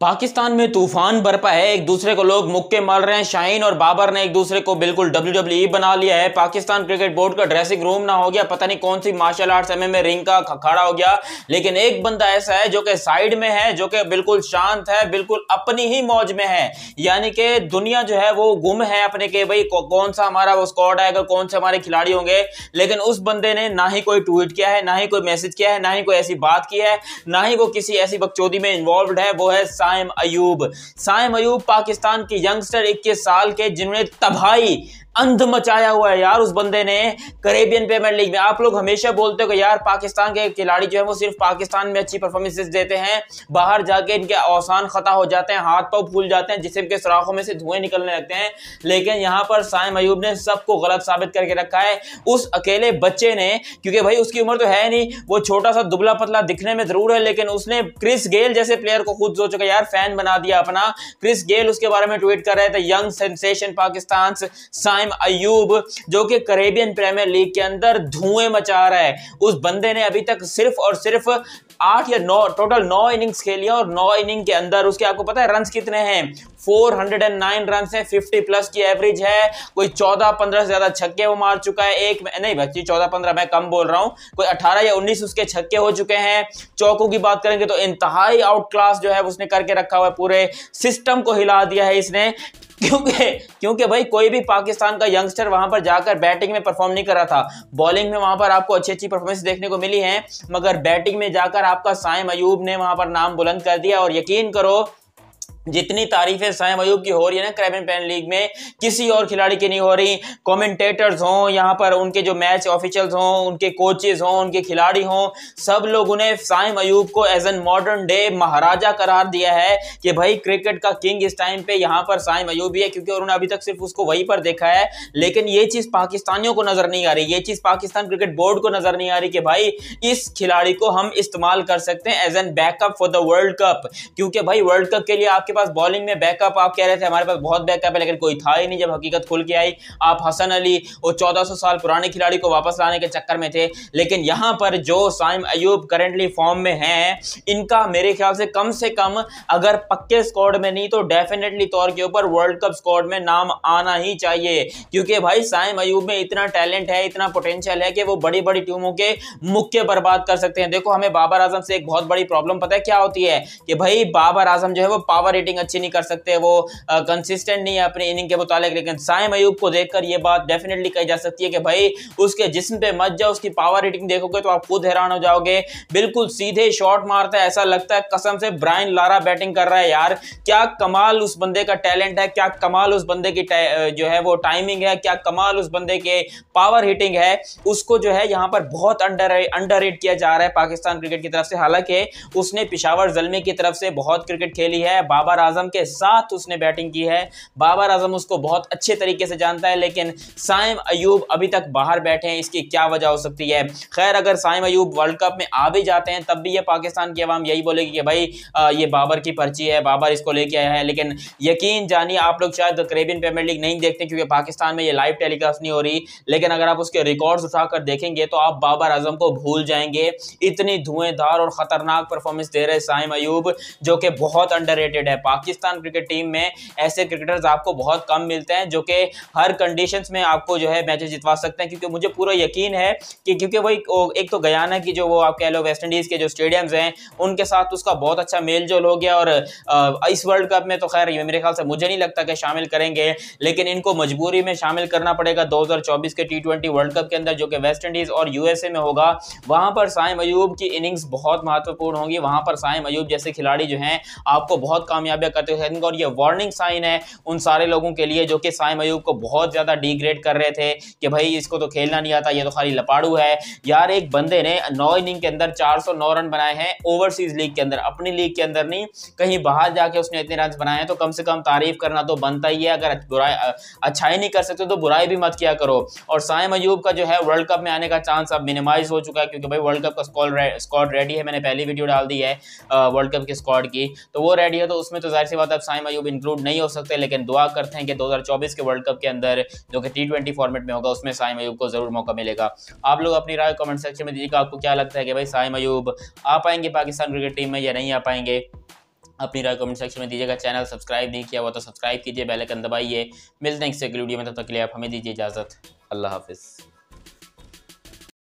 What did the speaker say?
पाकिस्तान में तूफान बरपा है एक दूसरे को लोग मुक्के मार रहे हैं शाइन और बाबर ने एक दूसरे को बिल्कुल डब्ल्यू डब्ल्यू e बना लिया है पाकिस्तान क्रिकेट बोर्ड का ड्रेसिंग रूम ना हो गया पता नहीं कौन सी मार्शल आर्ट्स एम में रिंग का खड़ा हो गया लेकिन एक बंदा ऐसा है जो कि साइड में है जो कि बिल्कुल शांत है बिल्कुल अपनी ही मौज में है यानी कि दुनिया जो है वो गुम है अपने के भाई कौन सा हमारा वो स्कॉड आएगा कौन से हमारे खिलाड़ी होंगे लेकिन उस बंदे ने ना ही कोई ट्वीट किया है ना ही कोई मैसेज किया है ना ही कोई ऐसी बात की है ना ही वो किसी ऐसी बकचौदी में इन्वॉल्व है वो है साइम अयूब साइम अयूब पाकिस्तान के यंगस्टर 21 साल के जिन्होंने तबाही अंध मचाया हुआ है यार उस बंदे ने करेबियन पेमेंट लीग में आप लोग हमेशा बोलते हो कि यार पाकिस्तान के खिलाड़ी जो है वो सिर्फ पाकिस्तान में अच्छी परफॉर्मेंसेस देते हैं बाहर जाके इनके औसान खता हो जाते हैं हाथ पाव फूल जाते हैं जिसम के सुराखों में से धुएं निकलने लगते हैं लेकिन यहाँ पर साइम अयूब ने सबको गलत साबित करके रखा है उस अकेले बच्चे ने क्योंकि भाई उसकी उम्र तो है नहीं वो छोटा सा दुबला पतला दिखने में ज़रूर है लेकिन उसने क्रिस गेल जैसे प्लेयर को खुद सोचो यार फैन बना दिया अपना क्रिस गेल उसके बारे में ट्वीट कर रहे थे यंग सेंसेशन पाकिस्तान साइम इब्राहिम अयूब जो कि करेबियन प्रीमियर लीग के अंदर धुएं मचा रहा है उस बंदे ने अभी तक सिर्फ और सिर्फ आठ या नौ टोटल नौ इनिंग्स खेली और नौ इनिंग के अंदर उसके आपको पता है रन कितने हैं 409 रन है 50 प्लस की एवरेज है कोई 14-15 से ज्यादा छक्के वो मार चुका है एक नहीं बच्ची 14-15 मैं कम बोल रहा हूँ कोई 18 या 19 उसके छक्के हो चुके हैं चौकों की बात करेंगे तो इंतहाई आउट क्लास जो है उसने करके रखा हुआ है पूरे सिस्टम को हिला दिया है इसने क्योंकि क्योंकि भाई कोई भी पाकिस्तान का यंगस्टर वहां पर जाकर बैटिंग में परफॉर्म नहीं कर रहा था बॉलिंग में वहां पर आपको अच्छी अच्छी परफॉर्मेंस देखने को मिली है मगर बैटिंग में जाकर आपका साइम अयूब ने वहां पर नाम बुलंद कर दिया और यकीन करो जितनी तारीफें सायम अयूब की हो रही है ना क्रेबिन पेन लीग में किसी और खिलाड़ी की नहीं हो रही कमेंटेटर्स हों यहाँ पर उनके जो मैच ऑफिशियल्स हों उनके कोचेज हों उनके खिलाड़ी हों सब लोगों ने सायम अयूब को as a modern day maharaja करार दिया है कि भाई क्रिकेट का किंग इस टाइम पे यहाँ पर साइम अयूब ही है क्योंकि उन्होंने अभी तक सिर्फ उसको वहीं पर देखा है लेकिन ये चीज़ पाकिस्तानियों को नज़र नहीं आ रही ये चीज़ पाकिस्तान क्रिकेट बोर्ड को नज़र नहीं आ रही कि भाई इस खिलाड़ी को हम इस्तेमाल कर सकते हैं as a backup for the world cup क्योंकि भाई वर्ल्ड कप के लिए आप आपके पास बॉलिंग में बैकअप आप कह रहे थे हमारे पास बहुत बैकअप है लेकिन कोई था ही नहीं जब हकीकत खुल के आई आप हसन अली और 1400 साल पुराने खिलाड़ी को वापस लाने के चक्कर में थे लेकिन यहाँ पर जो साइम अयूब करेंटली फॉर्म में हैं इनका मेरे ख्याल से कम से कम अगर पक्के स्कॉड में नहीं तो डेफिनेटली तौर के ऊपर वर्ल्ड कप स्कॉड में नाम आना ही चाहिए क्योंकि भाई साइम अयूब में इतना टैलेंट है इतना पोटेंशियल है कि वो बड़ी बड़ी टीमों के मुख्य बर्बाद कर सकते हैं देखो हमें बाबर आजम से एक बहुत बड़ी प्रॉब्लम पता है क्या होती है कि भाई बाबर आजम जो है वो पावर रेटिंग अच्छी नहीं कर सकते वो कंसिस्टेंट नहीं है अपनी इनिंग के मुताबिक लेकिन साइम अयूब को देखकर ये बात डेफिनेटली कही जा सकती है कि भाई उसके जिसम पे मत जाओ उसकी पावर रेटिंग देखोगे तो आप खुद हैरान हो जाओगे बिल्कुल सीधे शॉट मारता है ऐसा लगता है कसम से ब्राइन लारा बैटिंग कर रहा है यार क्या कमाल उस बंदे का टैलेंट है क्या कमाल उस बंदे की जो है वो टाइमिंग है क्या कमाल उस बंदे के पावर हिटिंग है उसको जो है यहाँ पर बहुत अंडर अंडर किया जा रहा है पाकिस्तान क्रिकेट की तरफ से हालांकि उसने पिशावर जलमे की तरफ से बहुत क्रिकेट खेली है बाबा बाबर आजम के साथ उसने बैटिंग की है बाबर आजम उसको बहुत अच्छे तरीके से जानता है लेकिन साइम अयूब अभी तक बाहर बैठे हैं इसकी क्या वजह हो सकती है खैर अगर साइम अयूब वर्ल्ड कप में आ भी जाते हैं तब भी ये पाकिस्तान की आवाम यही बोलेगी कि भाई ये बाबर की पर्ची है बाबर इसको लेके आया है लेकिन यकीन जानिए आप लोग शायद करेबियन पेमेंट लीग नहीं देखते क्योंकि पाकिस्तान में ये लाइव टेलीकास्ट नहीं हो रही लेकिन अगर आप उसके रिकॉर्ड्स उठाकर देखेंगे तो आप बाबर आजम को भूल जाएंगे इतनी धुएंधार और ख़तरनाक परफॉर्मेंस दे रहे साइम अयूब जो कि बहुत अंडर है पाकिस्तान क्रिकेट टीम में ऐसे क्रिकेटर्स आपको बहुत कम मिलते हैं जो कि हर कंडीशन में आपको जो है मैचेस जितवा सकते हैं क्योंकि मुझे पूरा यकीन है कि क्योंकि वही एक तो गयाना की जो वो आप कह लो वेस्ट इंडीज़ के जो स्टेडियम्स हैं उनके साथ उसका बहुत अच्छा मेल जोल हो गया और इस वर्ल्ड कप में तो खैर मेरे ख्याल से मुझे नहीं लगता कि शामिल करेंगे लेकिन इनको मजबूरी में शामिल करना पड़ेगा दो के टी वर्ल्ड कप के अंदर जो कि वेस्ट इंडीज़ और यूएसए में होगा वहाँ पर साय मयूब की इनिंग्स बहुत महत्वपूर्ण होंगी वहाँ पर साय मयूब जैसे खिलाड़ी जो हैं आपको बहुत कामयाब कामयाबियाँ करते हुए और ये वार्निंग साइन है उन सारे लोगों के लिए जो कि साय मयूब को बहुत ज़्यादा डिग्रेड कर रहे थे कि भाई इसको तो खेलना नहीं आता ये तो खाली लपाड़ू है यार एक बंदे ने नौ इनिंग के अंदर चार रन बनाए हैं ओवरसीज लीग के अंदर अपनी लीग के अंदर नहीं कहीं बाहर जाके उसने इतने रन बनाए हैं तो कम से कम तारीफ करना तो बनता ही है अगर बुराई अच्छाई नहीं कर सकते तो बुराई भी मत किया करो और साय मयूब का जो है वर्ल्ड कप में आने का चांस अब मिनिमाइज हो चुका है क्योंकि भाई वर्ल्ड कप का स्कॉल स्कॉड रेडी है मैंने पहली वीडियो डाल दी है वर्ल्ड कप के स्कॉड की तो वो रेडी है तो उसमें में तो जाहिर सी बात अब साइम अयूब इंक्लूड नहीं हो सकते लेकिन दुआ करते हैं कि 2024 के वर्ल्ड कप के अंदर जो कि टी फॉर्मेट में होगा उसमें साइम अयूब को ज़रूर मौका मिलेगा आप लोग अपनी राय कमेंट सेक्शन में दीजिएगा आपको क्या लगता है कि भाई साइम अयूब आ पाएंगे पाकिस्तान क्रिकेट टीम में या नहीं आ पाएंगे अपनी राय कमेंट सेक्शन में दीजिएगा चैनल सब्सक्राइब नहीं किया हुआ तो सब्सक्राइब कीजिए बेल आइकन दबाइए मिलते हैं इससे वीडियो में तब तक के लिए आप हमें दीजिए इजाज़त अल्लाह हाफिज़